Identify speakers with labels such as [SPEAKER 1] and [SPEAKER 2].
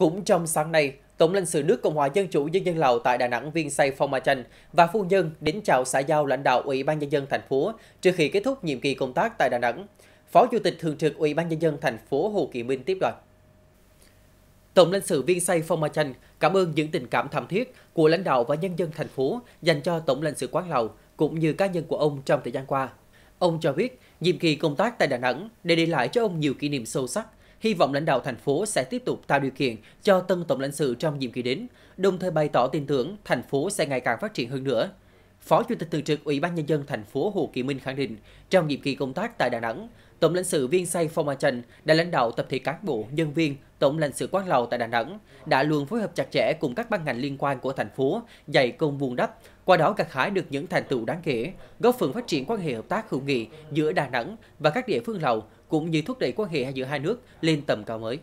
[SPEAKER 1] Cũng trong sáng nay, Tổng lãnh sự nước Cộng hòa Dân chủ Nhân dân Lào tại Đà Nẵng Viên Say Phong Ma Chanh và phu nhân đến chào xã giao lãnh đạo Ủy ban Nhân dân thành phố trước khi kết thúc nhiệm kỳ công tác tại Đà Nẵng. Phó Chủ tịch Thường trực Ủy ban Nhân dân thành phố Hồ Kỳ Minh tiếp đoàn. Tổng lãnh sự Viên Say Phong Ma Chanh cảm ơn những tình cảm thầm thiết của lãnh đạo và nhân dân thành phố dành cho Tổng lãnh sự quán Lào cũng như cá nhân của ông trong thời gian qua. Ông cho biết, nhiệm kỳ công tác tại Đà Nẵng để để lại cho ông nhiều kỷ niệm sâu sắc hy vọng lãnh đạo thành phố sẽ tiếp tục tạo điều kiện cho tân tổng lãnh sự trong nhiệm kỳ đến, đồng thời bày tỏ tin tưởng thành phố sẽ ngày càng phát triển hơn nữa. Phó Chủ tịch thường trực Ủy ban nhân dân thành phố Hồ Kỳ Minh khẳng định, trong nhiệm kỳ công tác tại Đà Nẵng, Tổng lãnh sự Viên Say Phong A Trần đã lãnh đạo tập thể cán bộ, nhân viên, Tổng lãnh sự quán lầu tại Đà Nẵng đã luôn phối hợp chặt chẽ cùng các ban ngành liên quan của thành phố dày công vun đắp, qua đó gặt hái được những thành tựu đáng kể, góp phần phát triển quan hệ hợp tác hữu nghị giữa Đà Nẵng và các địa phương lầu cũng như thúc đẩy quan hệ giữa hai nước lên tầm cao mới.